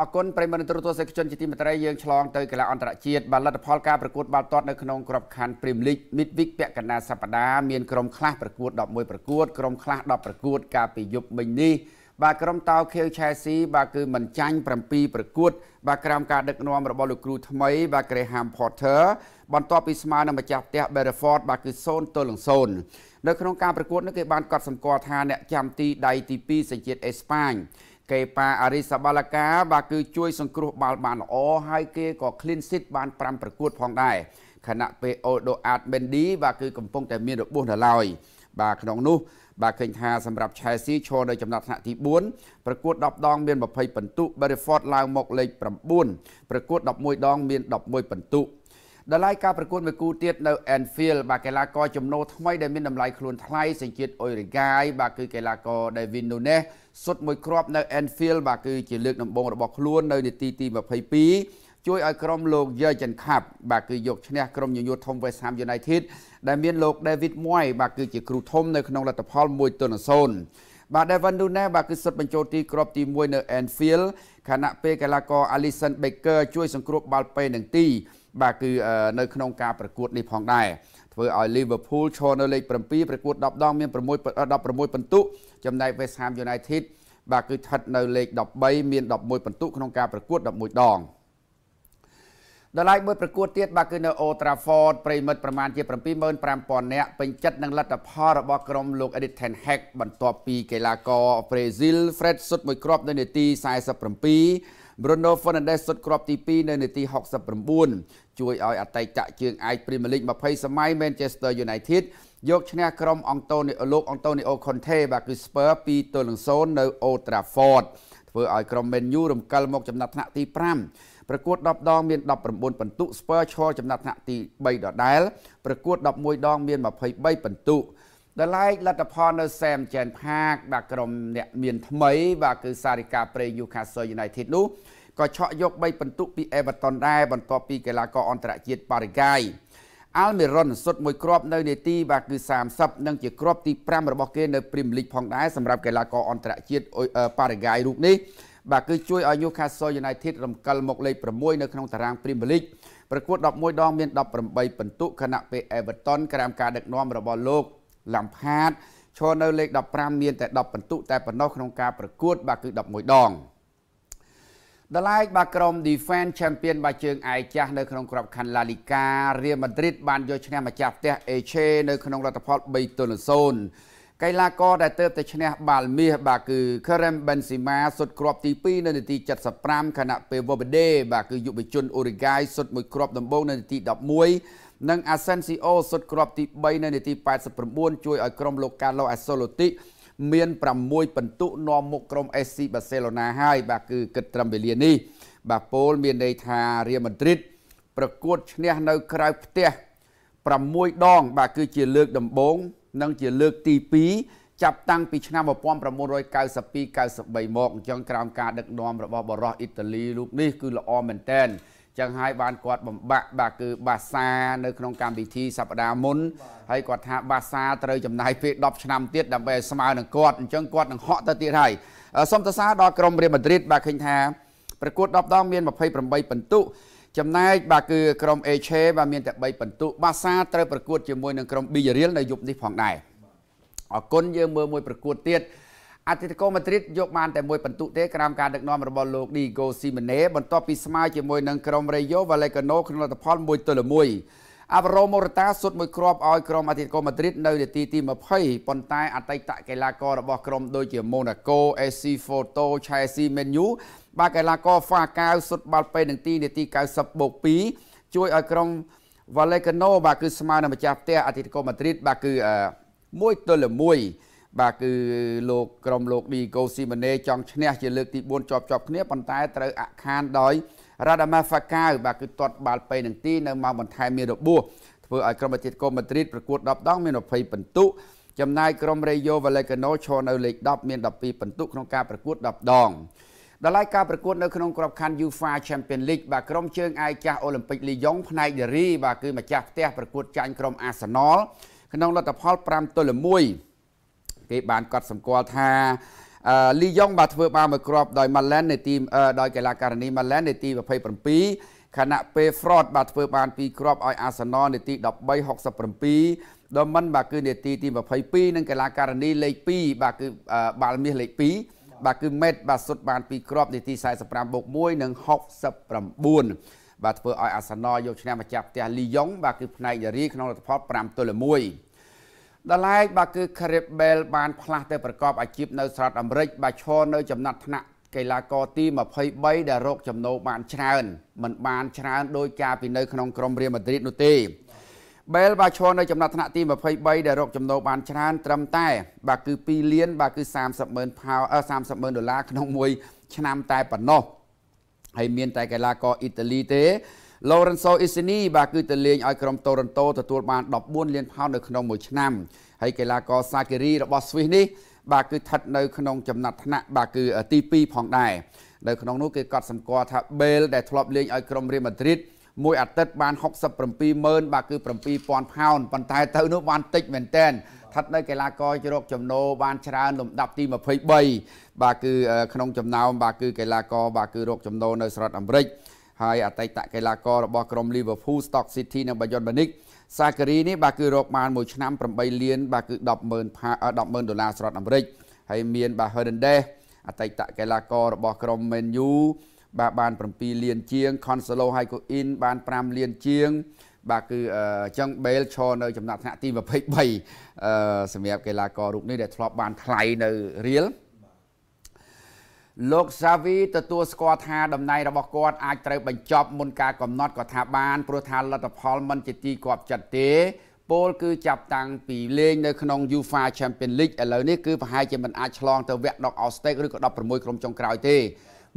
អគុណប្រិមនទរទស្សនិកជនជាទីមេត្រីយើងឆ្លងទៅកីឡាអន្តរជាតិបាទលទ្ធផលការប្រកួតបាល់ទាត់នៅក្នុងក្របខ័ណ្ឌ Premier League Midweek ពាក់កណ្ដាលសប្តាហ៍មានក្រុមខ្លះប្រកួត11ប្រកួតក្រុមខ្លះ10ប្រកួត កាលពីយប់មិញនេះបាទក្រុមតោខៀវឆែស៊ីបាទគឺមិនចាញ់7ប្រកួត បាទក្រោមការដឹកនាំរបស់លោកគ្រូថ្មីបាទ Graham Potter បន្ទាប់ពីស្មើនឹងម្ចាស់ផ្ទះ Bedford បាទគឺ0ទល់នឹង0នៅក្នុងការប្រកួតនេះគេបានកត់សម្គាល់ថាអ្នកចាំទីដៃទី2សេចក្ដីអេស្ប៉ាញកេប៉ាអារីសាបាឡាកាបាទគឺជួយសង្គ្រោះបាល់បានល្អហើយគេក៏ clean sheet បាន5ប្រកួត ផងដែរខណៈពេលអូដូអាតមេនឌីបាទគឺកំពុងតែមានរបួសនៅឡើយបាទក្នុងនោះ បាទឃើញថាសម្រាប់ Chelsea ឈរនៅចំណាត់ថ្នាក់ទី4ប្រកួត10ដង មាន20ពិន្ទុ Brentford ឡើងមកលេខ9ប្រកួត11ដងមាន11ពិន្ទុដល់ឡែកការប្រកួតមួយគូទៀតនៅ Anfield បាទកីឡាករចំណូលថ្មីដែលមានតម្លៃខ្លួនថ្លៃសញ្ជាតិអ៊ុយរ៉ាហ្គាយបាទគឺកីឡាករ David Nunes សុទ្ធមួយគ្រាប់នៅ Anfield បាទគឺជាលើកដំបូងរបស់ខ្លួននៅនាទីទី22ជួយឲ្យក្រុមលោក Jurgen Klopp បាទគឺយកឈ្នះក្រុមញញួរធំ West Ham United ដែលមានលោក David Moyes បាទគឺជាគ្រូធំនៅក្នុងលទ្ធផល1ទល់0បាទ David Nunes បាទគឺសុទ្ធបញ្ចូលទីគ្រាប់ទី1នៅ Anfield ខណៈពេលកីឡាករ Alisson Becker ជួយសង្គ្រោះបាល់ពេននឹងទីបាទគឺនៅក្នុងការប្រកួតនេះផងដែរធ្វើឲ្យ Liverpool ឈរនៅលេខ7ប្រកួត10ដងមាន6 16ពិន្ទុចំណែក West Ham United បាទគឺស្ថិតនៅលេខ13មាន11ពិន្ទុក្នុងការប្រកួត11ដងដល់ឡែកមួយប្រកួតទៀតបាទគឺនៅ Old Trafford ប្រិមិត្តប្រមាណជា75000នាក់ពេញចិត្តនឹងលទ្ធផលរបស់ក្រុមលោក Edith Ten Hag បន្ទាប់ពីកីឡាករប្រេស៊ីល Fred សុតមួយគ្រាប់នៅនាទី47 Bruno Fernandes សុតគ្រាប់ទី2នៅនាទី69ជួយឲ្យអតីតជាងឯកព្រីមៀរលីក20សម័យ Manchester United យកឈ្នះក្រុមអង់តូនីលោកអង់តូនីអូខុនថេបាទគឺ Spurs 2ទល់នឹង0នៅ Old Trafford ធ្វើឲ្យក្រុម Man U រំកិលមកចំណាត់ថ្នាក់ទី5ប្រកួត10ដង មាន19ពិន្ទុ Spurs ឈរចំណាត់ថ្នាក់ទី3ដដែលប្រកួត11ដងមាន23ពិន្ទុដល់ឡែកលទ្ធផលនៅ Sam Chen Park បាទក្រុមអ្នកមានថ្មីបាទគឺសារិកាប្រេង Newcastle United នោះក៏ឆក់យក3ពិន្ទុពីអេវ៉ាតុនដែរបន្ទាប់ពីកីឡាករអន្តរជាតិប៉ារីកាយអាល់មេរុនសុទ្ធមួយគ្រាប់នៅនាទីបាទគឺ30និងជាគ្រាប់ទី5របស់គេនៅព្រីមលីកផងដែរសម្រាប់កីឡាករអន្តរជាតិប៉ារីកាយរូបនេះបាទគឺជួយឲ្យ Newcastle United រំកិលមកលេខ6នៅក្នុងតារាង Premier League ប្រកួត11ដងមាន18ពិន្ទុខណៈពេល Everton ក្រោមការដឹកនាំរបស់លោក Lampard ឈរនៅលេខ15មានតែ10ពិន្ទុតែប៉ុណ្ណោះក្នុងការប្រកួត បាទគឺ11ដង។ដលៃបាក្រុម Defense Champion បាជើងឯកចាស់នៅក្នុងក្របខ័ណ្ឌ La Liga Real Madrid បានយកឈ្នះម្ចាស់ផ្ទះ Elche នៅក្នុងលទ្ធផល3ទល់នឹង0កីឡាករដែលទៅតែឈ្នះបាល់មាសបាទគឺ Karim Benzema សុទ្ធគ្រាប់ទី2នៅនាទី75ខណៈពេល Valverde បាទគឺយុវជន Uruguay សុទ្ធមួយគ្រាប់ដំបូងនៅនាទី11និង Asensio សុទ្ធគ្រាប់ទី3នៅនាទី89ជួយឲ្យក្រុមលោក Carlo Ancelotti មាន6ពិន្ទុនាំមុខក្រុម SC បាសេឡូណាហើយបាទគឺគិតត្រឹមវេលានេះ បាទពោលមានន័យថារៀលម៉ាឌ្រីតប្រកួតឈ្នះនៅក្រៅផ្ទះ6ដង បាទគឺជាលើកដំបូងនិងជាលើកទី2ចាប់តាំងពីឆ្នាំ1992-93មកអញ្ចឹងក្រោមការដឹកនាំរបស់បរិសអ៊ីតាលីលោកនេះគឺល្អមែនតែនចឹងហើយបានគាត់បំបាក់បាទគឺបាសានៅក្នុងកម្មវិធីសប្តាហ៍មុនហើយគាត់ថាបាសាត្រូវចំណាយពេល10ឆ្នាំទៀតដើម្បីឲ្យស្មើនឹងគាត់អញ្ចឹងគាត់នឹងហក់ទៅទៀតហើយសូមសរសើរដល់ក្រុមរៀលម៉ាឌ្រីតបាទឃើញថាប្រកួត10ដងមាន28ពិន្ទុចំណែកបាទគឺក្រុម ACH បាទមានតែ3ពិន្ទុ បាសាត្រូវប្រកួតជាមួយនឹងក្រុម B រៀលនៅយប់នេះផងដែរអរគុណយើងមើលមួយប្រកួតទៀតអតិថិកូម៉ាឌ្រីតយកបានតែមួយពិន្ទុទេក្រោមការដឹកនាំរបស់លោក Diego Simeone បន្ទាប់ពីស្មើជាមួយនឹងក្រុម Rayo Vallecano ក្នុងលទ្ធផល1ទល់1អាវ៉ារ៉ូម៉ូរ៉ាតាសុទ្ធមួយគ្រាប់ឲ្យក្រុមអតិថិកូម៉ាឌ្រីតនៅ នាទីទី20ប៉ុន្តែ អតីតកីឡាកររបស់ក្រុមដូចជា Monaco, AC Porto, Chelsea, Man U បាទកីឡាករ Falcao សុទ្ធបាល់ពេនឹងទីនាទី 90+2 ជួយឲ្យក្រុម Vallecano បាទគឺស្មើនឹងម្ចាស់ផ្ទះអតិថិកូម៉ាឌ្រីតបាទគឺ1ទល់1បាទគឺលោកក្រុមលោកឌីកូស៊ីម៉ាណេចង់ឈ្នះ ជាលើកទី4ជាប់ជាប់គ្នាប៉ុន្តែត្រូវអខានដោយរ៉ាដាម៉ាហ្វាកាវបាទគឺទាត់បាល់ពេនឹងទីនៅម៉ោងបន្ថែមមានរបួសធ្វើឲ្យក្រុមអាជីវកម្មម៉ាឌ្រីតប្រកួត10ដងមាន20ពិន្ទុចំណាយក្រុមរេយ៉ូវ៉ាលេកាណូឈរនៅលេខ10មាន12ពិន្ទុក្នុងការប្រកួត10ដងដល់ឡៃការប្រកួតនៅក្នុងក្របខ័ណ្ឌ UEFA Champions League បាទក្រុមជើងឯកចាស់ Olympic Lyon ផ្នែកដារីបាទគឺម្ចាស់ផ្ទះប្រកួតចាញ់ក្រុម Arsenal ក្នុងលទ្ធផល5ទល់1គេបានកត់សម្គាល់ថាលីយ៉ុងបានធ្វើបានមួយគ្រាប់ដោយម៉ាឡែននៅទីដោយកីឡាការិនីម៉ាឡែននៅទី27ខណៈពេល Fraud បានធ្វើបាន2គ្រាប់ឲ្យ Arsenal នៅទី1367 Dortmund បាទគឺនាទីទី22និងកីឡាការិនីលេខ2បាទគឺបាល់មាសលេខ2បាទគឺ Met បាទសុទ្ធបាន2គ្រាប់នាទី45បូក1និង69បាទធ្វើឲ្យ Arsenal យកឈ្នះម្ចាស់ផ្ទះលីយ៉ុងបាទគឺផ្នែកនារីក្នុងលទ្ធផល5ទល់1ដល់ឡែកបាទគឺ Caribbean បានផ្លាស់ទៅប្រកប អាជីពនៅ ស្រុតអាមេរិកបាទឈរនៅចំណាត់ថ្នាក់កីឡាករទី23ដែលរកចំណូលបានច្រើនមិនបានច្រើនដោយការពីនៅក្នុងក្រុមរៀលម៉ាឌ្រីតនោះទេបែល បាទឈរនៅចំណាត់ថ្នាក់ទី23ដែលរកចំណូលបានច្រើន ត្រឹមតែ បាទគឺ2លាន បាទគឺ30ម៉ឺនផោ30ម៉ឺនដុល្លារក្នុងមួយ ឆ្នាំតែប៉ុណ្ណោះហើយមានតែកីឡាករអ៊ីតាលីទេ Lorenzo Insigne បាទគឺទៅលេងឲ្យក្រុម Toronto ទទួលបាន14លានផោននៅក្នុងមួយឆ្នាំហើយកីឡាករ Sakiri របស់ Swiss នេះបាទគឺស្ថិតនៅក្នុងចំណាត់ថ្នាក់បាទគឺទី2ផងដែរនៅក្នុងនោះគេកត់សម្គាល់ថា Bale ដែលធ្លាប់លេងឲ្យក្រុម Real Madrid មួយអាទិត្យបាន670,000បាទគឺ7,000ផោនប៉ុន្តែទៅនោះបានតិចមែនតែនស្ថិតនៅកីឡាករជ្រកចំណូលបានច្រើនលំដាប់ទី23បាទគឺក្នុងចំណោមបាទគឺកីឡាករបាទគឺរកចំណូលនៅស្រុតអាមេរិកហើយអតីតកីឡាកររបស់ក្រុម Liverpool Stock City និង Bayern Munich សាការីនេះបាទគឺរកបានមួយឆ្នាំ8លានបាទគឺ100000ផា100000ដុល្លារស្រដ្ឋអាមេរិកហើយមានបាទ Hernandez អតីតកីឡាកររបស់ក្រុម Man U បាទបាន7លានជាង Consolo Higuain បាន5លានជាងបាទគឺអញ្ចឹង Bale ឈរនៅចំណាត់ថ្នាក់ទី23អឺសម្រាប់កីឡាកររូបនេះដែលធ្លាប់បានថ្លៃនៅ Real លោកសាវីទទួលស្គាល់ថាដំណែងរបស់គាត់ អាចត្រូវបញ្ចប់មុនការកំណត់ក៏ថាបានព្រោះថាលទ្ធផលមិនជាទីគាប់ចិត្តទេពលគឺចាប់តាំងពីលេងនៅក្នុង UEFA Champions League ឥឡូវនេះគឺប្រហែលជាមិនអាចឆ្លងទៅវគ្គ knock out stage ឬក៏16ក្រុមចុងក្រោយទេ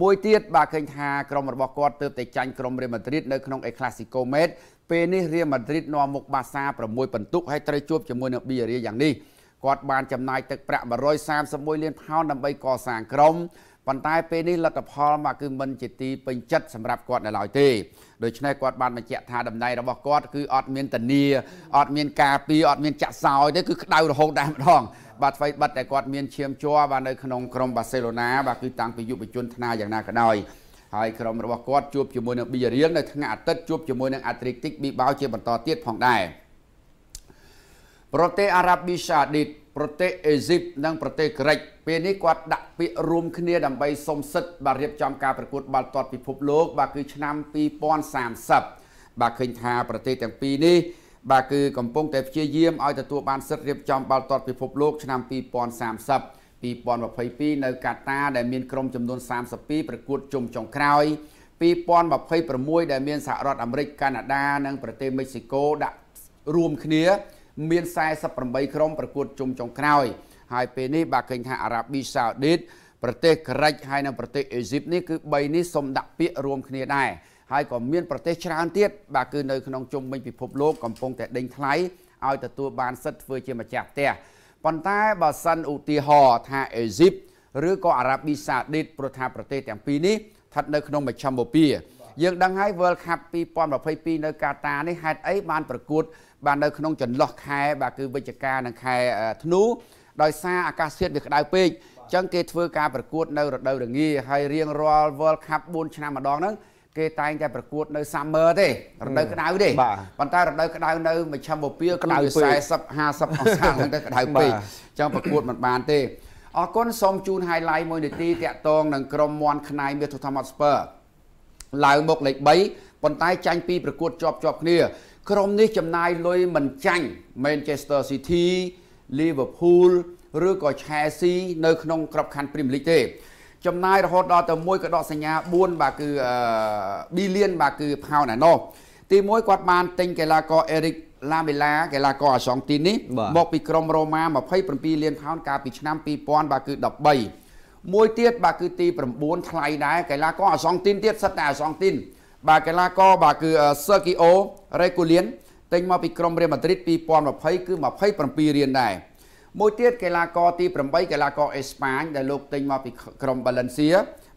មួយទៀតបាទឃើញថាក្រុមរបស់គាត់ទើបតែចាញ់ក្រុម Real Madrid នៅក្នុង El Clasico Met ពេលនេះ Real Madrid នាំមុខ Barca 6ពិន្ទុហើយត្រូវជួបជាមួយនឹង Villarreal យ៉ាងនេះគាត់បានចំណាយទឹកប្រាក់131លាន ផោនដើម្បីកសាងក្រុមប៉ុន្តែពេលនេះលទ្ធផលមកគឺមិនជាទីពេញចិត្តសម្រាប់គាត់នៅឡើយទេដូច្នេះគាត់បានបញ្ជាក់ថាតំណែងរបស់គាត់គឺអត់មានតនីអត់មានការពីអត់មានចាក់សោយទេគឺក្តៅរហូតតែម្ដងបាទអ្វីបិទតែគាត់មានឈាមជ័របាទនៅក្នុងក្រុមបាសេឡូណាបាទគឺតាំងពីយុវជនថ្នាយ៉ាងណាក៏ដោយហើយក្រុមរបស់គាត់ជួបជាមួយនឹងប៊ីរៀងនៅថ្ងៃអាទិត្យជួបជាមួយនឹងអាត្រិកទិកប៊ីបាវជាបន្តទៀតផងដែរប្រទេសអារ៉ាប៊ីសាឌីតប្រទេសអេស៊ីបនិងប្រទេសក្រិច ពេលនេះគាត់ដាក់ពាក្យរួមគ្នាដើម្បីសុំសិទ្ធិបាទរៀបចំការប្រកួតបាល់ទាត់ពិភពលោក បាទគឺឆ្នាំ2030បាទឃើញថាប្រទេសទាំងពីរនេះបាទគឺកំពុងតែព្យាយាមឲ្យទទួលបានសិទ្ធិរៀបចំបាល់ទាត់ពិភពលោកឆ្នាំ2030 2022នៅកាតាដែលមានក្រុមចំនួន32ប្រកួតជុំចុងក្រោយ2026ដែលមានសហរដ្ឋអាមេរិកកាណាដា និង ប្រទេសមិចស៊ីកូដាក់រួមគ្នាមាន48ក្រុមប្រកួតជុំចុងក្រោយ ហើយពេលនេះបាទឃើញថាអារ៉ាប៊ីសាអូឌីតប្រទេសក្រិចហើយនិងប្រទេសអេស៊ីបនេះគឺ3នេះសូមដាក់ពាក្យរួមគ្នាដែរហើយក៏មានប្រទេសច្រើនទៀតបាទគឺនៅក្នុងជុំវិញពិភពលោកកំពុងតែដេញថ្លៃឲ្យទទួលបានសិទ្ធធ្វើជាម្ចាស់ផ្ទះប៉ុន្តែបើសិនឧទាហរណ៍ថាអេស៊ីបឬក៏អារ៉ាប៊ីសាអូឌីតព្រោះថាប្រទេសទាំងពីរនេះស្ថិតនៅក្នុងមជ្ឈមបូព៌ាយើងដឹងហើយ World Cup 2022នៅកាតានេះហេតុអីបានប្រកួត បាននៅក្នុង ចន្លោះខែ បាទគឺវិច្ឆិកានិងខែធ្នូដោយសារអាកាសធាតុវាក្តៅពេកអញ្ចឹងគេធ្វើការប្រកួតនៅរដូវរងាហើយរៀងរាល់ World Cup 4ឆ្នាំម្ដងហ្នឹងគេតែងតែប្រកួតនៅ summer ទេរដូវក្តៅទេប៉ុន្តែរដូវក្តៅនៅមជ្ឈមបពាក្តៅ40 50អង្សាហ្នឹងទៅក្តៅពេកអញ្ចឹងប្រកួតមិនបានទេអរគុណសូមជូន highlight មួយនាទីតាក់ទងនឹងក្រុមមន់ខ្នៃមាសធម្មតស្ពឺឡើងមកលេខ3ប៉ុន្តែចាញ់ពីប្រកួតជាប់ជាប់គ្នាក្រុមនេះចំណាយលុយមិនចាញ់ Manchester City Liverpool ឬក៏ Chelsea នៅក្នុង ក្របខ័ណ្ឌ Premier League ទេចំណាយរហូតដល់ទៅមួយក៏ដកសញ្ញា4បាទគឺ billion បាទគឺផោនណាណូទី1គាត់បានទិញកីឡាករ Eric Lamela កីឡាករអាសង់ទីនេះមកពីក្រុមរ៉ូម៉ា27លានផោនកាលពីឆ្នាំ2000បាទគឺ13មួយទៀតបាទគឺទី9ថ្លៃដែរកីឡាករអសង់ទីនទៀតសិតតែអសង់ទីនបាទកីឡាករបាទគឺ Sergio Regulian ទិញមកពីក្រុមរៀលម៉ាឌ្រីត2020គឺ27រៀលដែរមួយទៀតកីឡាករទី8កីឡាករអេស្ប៉ាញដែលលោកទិញមកពីក្រុម Valencia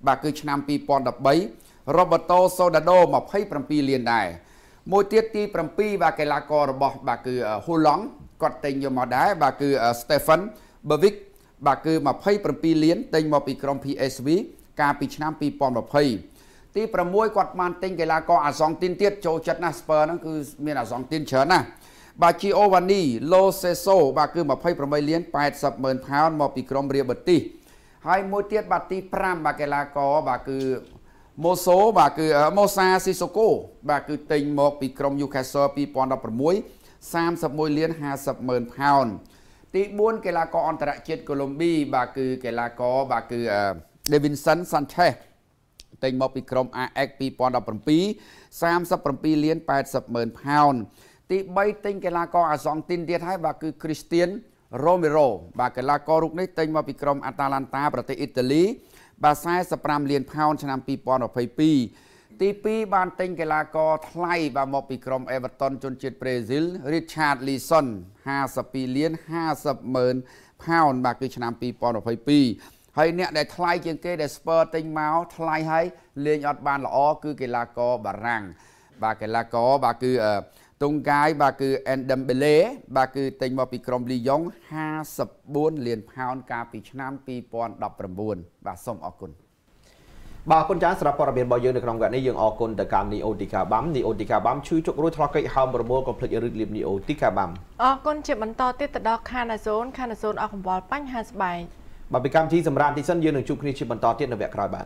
បាទគឺឆ្នាំ2013 Roberto Soldado 27លានដែរមួយទៀតទី7បាទកីឡាកររបស់ បាទគឺ Hulong គាត់ទិញយកមកដែរបាទគឺ Stefan Berwick បាទគឺ27លានទិញមកពីក្រុម PSV កាលពីឆ្នាំ2020ទី6គាត់បានទិញកីឡាករអាសង់ទីនទៀតចូលចិត្តណាស់ Spur ហ្នឹងគឺមានអាសង់ទីនច្រើនណាស់បាទ Giovanni Lo Celso បាទគឺ28លាន80ម៉ឺនផោនមកពីក្រុមរៀបទីសហើយមួយទៀតបាទទី5បាទកីឡាករបាទគឺម៉ូសូបាទគឺម៉ូសាស៊ីសូកូបាទគឺទិញមកពីក្រុម Newcastle 2016 31លាន50ម៉ឺនផោនដទី4កីឡាករអន្តរជាតិកូឡុំប៊ីបាទគឺកីឡាករបាទគឺ Davinson Sanchez េញមកពីក្រុម AX 2017 37លាន80ម៉ឺនផោនទី3ទិញកីឡាករអាសង់ទីនទៀតហើយបាទគឺ Christian Romero បាទកីឡាកររូបនេះទិញមកពីក្រុម Atalanta ប្រទេសអ៊ីតាលី បាទ45លានផោនឆ្នាំ2022ទី2បានទិញកីឡាករថ្លៃបាទមក ពីក្រុមអេវ៉ាតុនជនជាតិប្រេស៊ីល Richard Leeson 52លាន50ម៉ឺនផោនបាទគឺឆ្នាំ2022ហើយអ្នកដែលថ្លៃជាងគេដែល Spur ទិញមកថ្លៃហើយលេងអត់បាន ល្អគឺកីឡាករបារាំងបាទកីឡាករបាទគឺតុងកាយបាទគឺ Endembele បាទគឺទិញមកពីក្រុមលីយ៉ុង54លានផោន កាលពីឆ្នាំ2019បាទសូមអរគុណបាទអរគុណចាស់សម្រាប់ព័ត៌មានរបស់យើងនៅក្នុងករណីយើងអរគុណទៅកាន់នីអូទីកាបាំនីអូទីកាបាំជួយជុករួចឆ្លោះកិច្ចហើមប្រមូលកុំភ្លេចរឹតលៀបនីអូទីកាបាំអរគុណជាបន្តទៀតទៅដល់ខានាហ្សូនខានាហ្សូនអស់កង្វល់បញ្ហាស្បែកបាទពីកម្មវិធីសម្រាប់ទីសិនយើងនឹងជួបគ្នាជាបន្តទៀតនៅវគ្គក្រោយបាទ